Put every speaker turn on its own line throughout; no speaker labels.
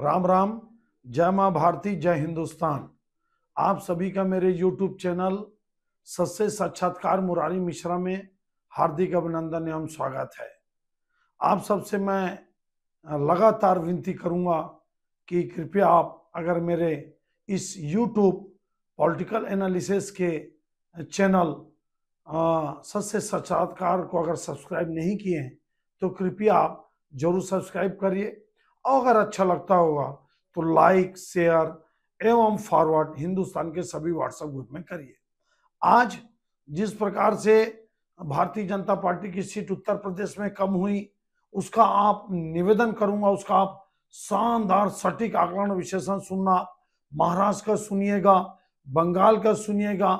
राम राम जय माँ भारती जय हिंदुस्तान आप सभी का मेरे यूट्यूब चैनल सस्य साक्षात्कार मुरारी मिश्रा में हार्दिक अभिनंदन एवं स्वागत है आप सबसे मैं लगातार विनती करूंगा कि कृपया आप अगर मेरे इस यूट्यूब पॉलिटिकल एनालिसिस के चैनल सस्य साक्षात्कार को अगर सब्सक्राइब नहीं किए हैं तो कृपया आप जरूर सब्सक्राइब करिए अगर अच्छा लगता होगा तो लाइक शेयर एवं फॉरवर्ड हिंदुस्तान के सभी व्हाट्सएप ग्रुप में करिए आज जिस प्रकार से भारतीय जनता पार्टी की सीट उत्तर प्रदेश में कम हुई उसका आप निवेदन करूंगा उसका आप शानदार सटीक आकलन विश्लेषण सुनना महाराष्ट्र का सुनिएगा बंगाल का सुनिएगा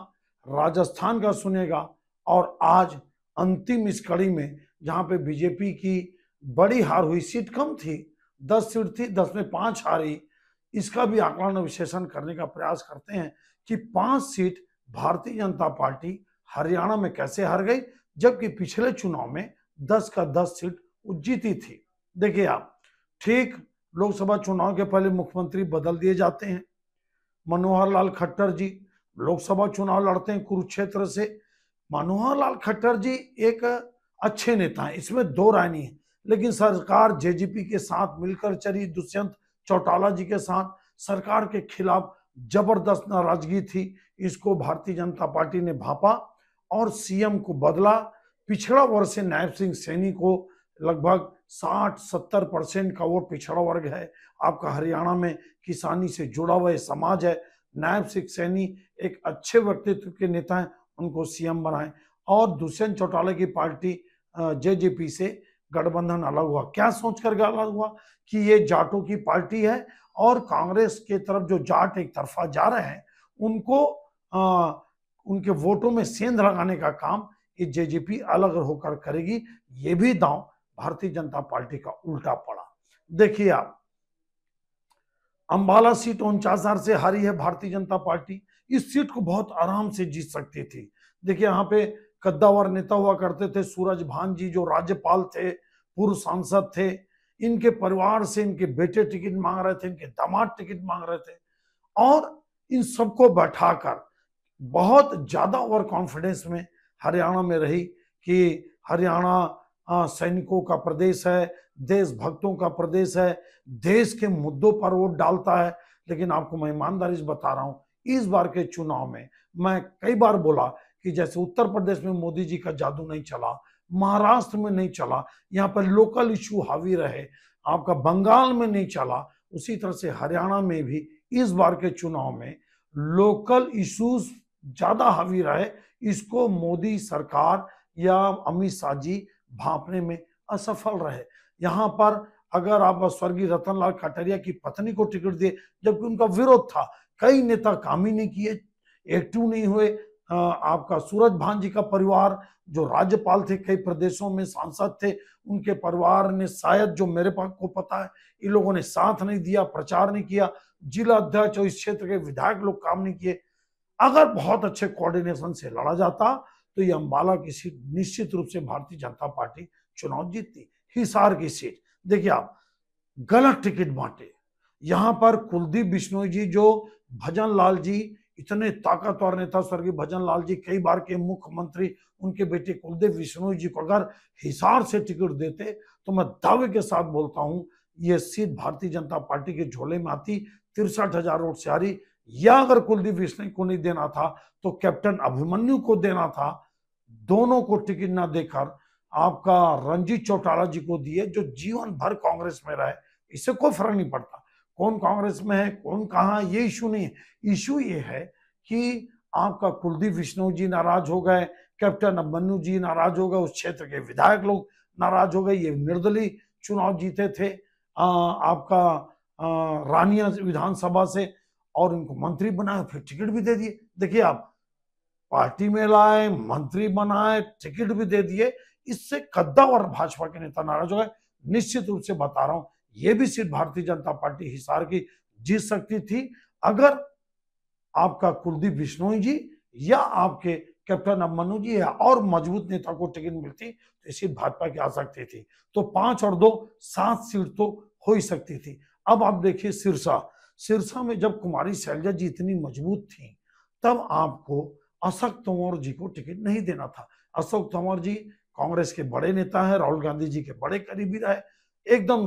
राजस्थान का सुनिएगा और आज अंतिम इस कड़ी में जहां पे बीजेपी की बड़ी हार हुई सीट कम थी दस सीट थी दस में पांच हारी इसका भी आकलन विश्लेषण करने का प्रयास करते हैं कि पांच सीट भारतीय जनता पार्टी हरियाणा में कैसे हार गई जबकि पिछले चुनाव में दस का दस सीट जीती थी देखिए आप ठीक लोकसभा चुनाव के पहले मुख्यमंत्री बदल दिए जाते हैं मनोहर लाल खट्टर जी लोकसभा चुनाव लड़ते हैं कुरुक्षेत्र से मनोहर लाल खट्टर जी एक अच्छे नेता हैं इसमें दो राय नहीं है लेकिन सरकार जेजीपी के साथ मिलकर चली दुष्यंत चौटाला जी के साथ सरकार के खिलाफ जबरदस्त नाराजगी थी इसको भारतीय जनता पार्टी ने भापा और सीएम को बदला पिछड़ा वर्ग से नायब सिंह सैनी को लगभग 60-70 परसेंट का वो पिछड़ा वर्ग है आपका हरियाणा में किसानी से जुड़ा हुआ समाज है नायब सिंह सैनी एक अच्छे व्यक्तित्व के नेता हैं उनको सीएम बनाएं और दुष्यंत चौटाला की पार्टी जे से गठबंधन अलग हुआ क्या सोच करके अलग हुआ कि ये जाटों की पार्टी है और कांग्रेस के तरफ जो जाट एक तरफा जा रहे हैं उनको आ, उनके वोटों में सेंध लगाने का काम ये जेजेपी अलग होकर करेगी ये भी दांव भारतीय जनता पार्टी का उल्टा पड़ा देखिए आप अंबाला सीट उनचास हजार से हारी है भारतीय जनता पार्टी इस सीट को बहुत आराम से जीत सकती थी देखिए यहाँ पे कद्दावर नेता हुआ करते थे सूरज भान जी जो राज्यपाल थे पूर्व सांसद थे इनके परिवार से इनके बेटे टिकट मांग रहे थे इनके दामाद टिकट मांग रहे थे और इन सबको बैठाकर बहुत ज़्यादा ओवर कॉन्फिडेंस में हरियाणा में रही कि हरियाणा सैनिकों का प्रदेश है देशभक्तों का प्रदेश है देश के मुद्दों पर वोट डालता है लेकिन आपको मैं ईमानदारी से बता रहा हूँ इस बार के चुनाव में मैं कई बार बोला कि जैसे उत्तर प्रदेश में मोदी जी का जादू नहीं चला महाराष्ट्र में नहीं चला यहाँ पर लोकल इशू हावी रहे आपका बंगाल में नहीं चला उसी तरह से हरियाणा में भी इस बार के चुनाव में लोकल इश्यूज ज्यादा हावी रहे इसको मोदी सरकार या अमित शाह जी भापने में असफल रहे यहाँ पर अगर आप स्वर्गीय रतनलाल कटारिया की पत्नी को टिकट दिए जबकि उनका विरोध था कई नेता काम ही नहीं किए एक्टिव नहीं हुए आपका सूरज भान जी का परिवार जो राज्यपाल थे कई प्रदेशों में सांसद थे उनके परिवार ने शायद जो मेरे पास को पता है इन लोगों ने साथ नहीं दिया प्रचार नहीं किया जिला अध्यक्ष और इस क्षेत्र के विधायक लोग काम नहीं किए अगर बहुत अच्छे कोऑर्डिनेशन से लड़ा जाता तो ये अम्बाला की सीट निश्चित रूप से भारतीय जनता पार्टी चुनाव जीतती हिसार की सीट देखिए आप गलत टिकट बांटे यहाँ पर कुलदीप बिश्नोई जी जो भजन लाल जी इतने ताकतवर नेता स्वर्गीय भजन लाल जी कई बार के मुख्यमंत्री उनके बेटे कुलदेव विष्णु जी को अगर हिसार से टिकट देते तो मैं दावे के साथ बोलता हूँ ये सीट भारतीय जनता पार्टी के झोले में आती तिरसठ हजार रोड से हारी या अगर कुलदीप विष्णु को नहीं देना था तो कैप्टन अभिमन्यु को देना था दोनों को टिकट ना देकर आपका रंजीत चौटाला जी को दिए जो जीवन भर कांग्रेस में रहे इससे कोई फर्क नहीं पड़ता कौन कांग्रेस में है कौन कहाँ ये इशू नहीं है इशू ये है कि आपका कुलदीप विष्णु जी नाराज हो गए कैप्टन अमन्नू जी नाराज हो गए उस क्षेत्र के विधायक लोग नाराज हो गए ये निर्दलीय चुनाव जीते थे आ, आपका आ, रानिया विधानसभा से और इनको मंत्री बनाए फिर टिकट भी दे दिए देखिए आप पार्टी में लाए मंत्री बनाए टिकट भी दे दिए इससे कद्दावर भाजपा के नेता नाराज हो गए निश्चित रूप से बता रहा हूं ये भी सीट भारतीय जनता पार्टी हिसार की जीत सकती थी अगर आपका कुलदीप बिश्नोई जी या आपके कैप्टन अमनु जी या और मजबूत नेता को टिकट मिलती तो सीट भाजपा की आ सकती थी तो पांच और दो सात सीट तो हो ही सकती थी अब आप देखिए सिरसा सिरसा में जब कुमारी शैलजा जी इतनी मजबूत थी तब आपको अशोक तंवर जी को टिकट नहीं देना था अशोक तंवर जी कांग्रेस के बड़े नेता है राहुल गांधी जी के बड़े करीबी रहे एकदम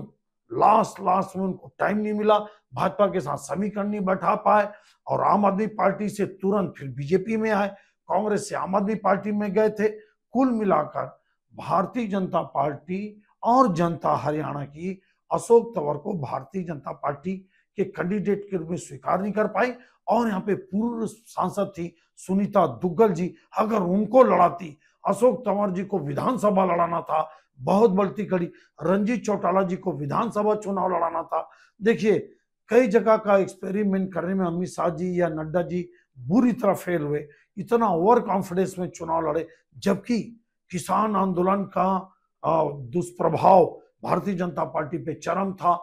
लास्ट लास्ट में उनको टाइम नहीं मिला भाजपा के साथ समीकरण नहीं बैठा पाए और आम आदमी पार्टी से तुरंत फिर बीजेपी में आए कांग्रेस से आम आदमी पार्टी में गए थे कुल मिलाकर भारतीय जनता पार्टी और जनता हरियाणा की अशोक तंवर को भारतीय जनता पार्टी के कैंडिडेट के रूप में स्वीकार नहीं कर पाई और यहाँ पे पूर्व सांसद थी सुनीता दुग्गल जी अगर उनको लड़ाती अशोक तंवर जी को विधानसभा लड़ाना था बहुत बढ़ती खड़ी रंजीत चौटाला जी को विधानसभा चुनाव लड़ाना था देखिए कई जगह का एक्सपेरिमेंट करने में अमित शाह जी या नड्डा जी बुरी तरह फेल हुए इतना ओवर कॉन्फिडेंस में चुनाव लड़े जबकि किसान आंदोलन का दुष्प्रभाव भारतीय जनता पार्टी पे चरम था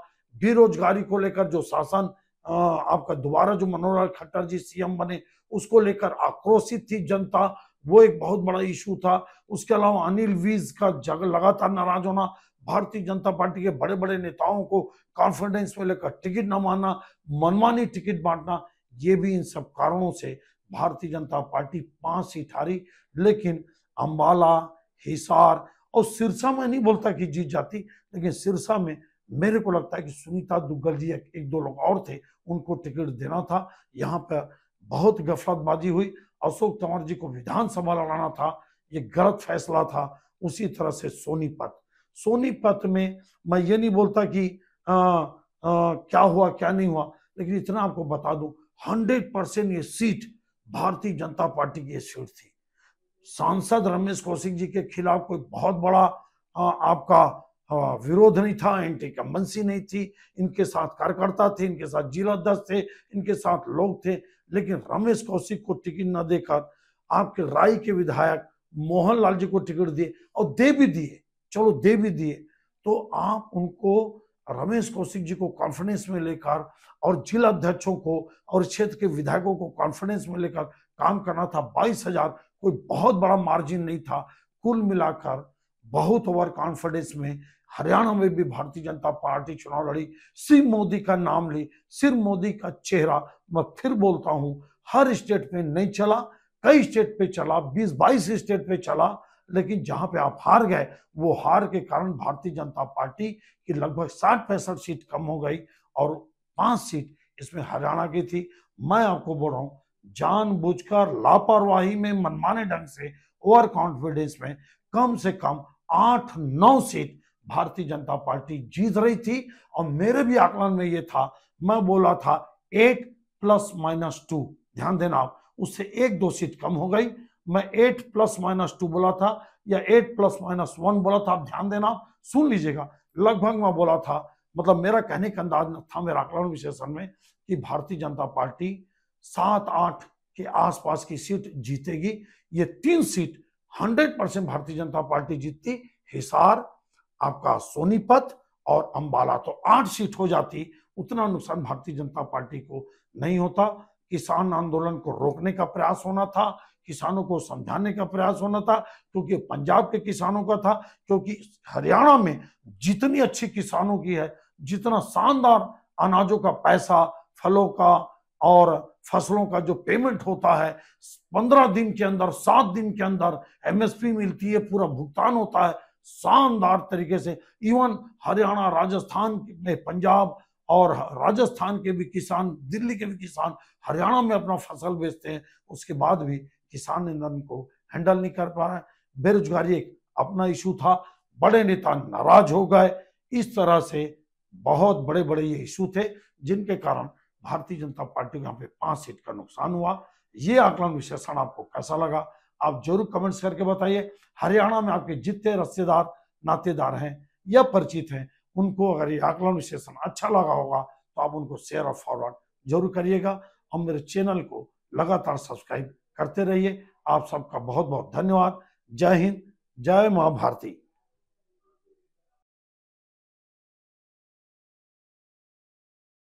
बेरोजगारी को लेकर जो शासन आपका दोबारा जो मनोहर खट्टर जी सीएम बने उसको लेकर आक्रोशित थी जनता वो एक बहुत बड़ा इशू था उसके अलावा अनिल वीज का जग लगातार नाराज होना भारतीय जनता पार्टी के बड़े बड़े नेताओं को कॉन्फिडेंस में लेकर टिकट न मानना मनमानी टिकट बांटना ये भी इन सब कारणों से भारतीय जनता पार्टी पांच सीट हारी लेकिन अंबाला हिसार और सिरसा में नहीं बोलता कि जीत जाती लेकिन सिरसा में मेरे को लगता है कि सुनीता दुग्गल जी एक दो लोग और थे उनको टिकट देना था यहाँ पर बहुत गफलतबाजी हुई अशोक तंवर जी को विधानसभा लड़ाना था ये गलत फैसला था उसी तरह से सोनीपत सोनीपत में मैं ये नहीं बोलता कि आ, आ, क्या हुआ क्या नहीं हुआ लेकिन इतना आपको बता दूं हंड्रेड परसेंट ये सीट भारतीय जनता पार्टी की सीट थी सांसद रमेश कौशिक जी के खिलाफ कोई बहुत बड़ा आ, आपका हाँ, विरोध नहीं था एंटी कम्बंसी नहीं थी इनके साथ कार्यकर्ता थे इनके साथ अध्यक्ष थे इनके साथ लोग थे लेकिन रमेश कौशिक को टिकट न देकर आपके राय के विधायक मोहन लाल जी को टिकट दिए और दे भी दिए चलो दे भी दिए तो आप उनको रमेश कौशिक जी को कॉन्फिडेंस में लेकर और जिला अध्यक्षों को और क्षेत्र के विधायकों को कॉन्फिडेंस में लेकर काम करना था बाईस हजार कोई बहुत बड़ा मार्जिन नहीं था कुल मिलाकर बहुत ओवर कॉन्फिडेंस में हरियाणा में भी भारतीय जनता पार्टी चुनाव लड़ी सिर्फ मोदी का नाम ली सिर्फ मोदी का चेहरा मैं फिर बोलता हूँ हर स्टेट में नहीं चला कई स्टेट पे चला 20-22 स्टेट पे चला लेकिन जहां पे आप हार गए वो हार के कारण भारतीय जनता पार्टी की लगभग साठ पैंसठ सीट कम हो गई और पांच सीट इसमें हरियाणा की थी मैं आपको बोल रहा हूँ जानबूझकर लापरवाही में मनमाने ढंग से ओवर कॉन्फिडेंस में कम से कम आठ नौ सीट भारतीय जनता पार्टी जीत रही थी और मेरे भी आकलन में यह था मैं बोला था एट प्लस माइनस टू ध्यान देना आप उससे एक दो सीट कम हो गई मैं एट प्लस माइनस टू बोला था या एट प्लस माइनस वन बोला था आप ध्यान देना आप सुन लीजिएगा लगभग मैं बोला था मतलब मेरा कहने का अंदाज था मेरा आकलन विशेषण में कि भारतीय जनता पार्टी सात आठ के आसपास की सीट जीतेगी ये तीन सीट हंड्रेड परसेंट भारतीय जनता पार्टी जीतती हिसार आपका सोनीपत और अंबाला तो आठ सीट हो जाती उतना नुकसान भारतीय जनता पार्टी को नहीं होता किसान आंदोलन को रोकने का प्रयास होना था किसानों को समझाने का प्रयास होना था क्योंकि पंजाब के किसानों का था क्योंकि हरियाणा में जितनी अच्छी किसानों की है जितना शानदार अनाजों का पैसा फलों का और फसलों का जो पेमेंट होता है पंद्रह दिन के अंदर सात दिन के अंदर एमएसपी मिलती है पूरा भुगतान होता है शानदार तरीके से इवन हरियाणा राजस्थान में पंजाब और राजस्थान के भी किसान दिल्ली के भी किसान हरियाणा में अपना फसल बेचते हैं उसके बाद भी किसान ईंधन को हैंडल नहीं कर पा रहे बेरोजगारी एक अपना इशू था बड़े नेता नाराज हो गए इस तरह से बहुत बड़े बड़े ये इशू थे जिनके कारण भारतीय जनता पार्टी को यहाँ पे पांच सीट का नुकसान हुआ ये आकलन विश्लेषण आपको कैसा लगा आप जरूर कमेंट्स करके बताइए हरियाणा में आपके जितने रिश्तेदार नातेदार हैं या परिचित हैं उनको अगर ये आकलन विश्लेषण अच्छा लगा होगा तो आप उनको शेयर और फॉरवर्ड जरूर करिएगा और मेरे चैनल को लगातार सब्सक्राइब करते रहिए आप सबका बहुत बहुत धन्यवाद जय हिंद जय माँ भारती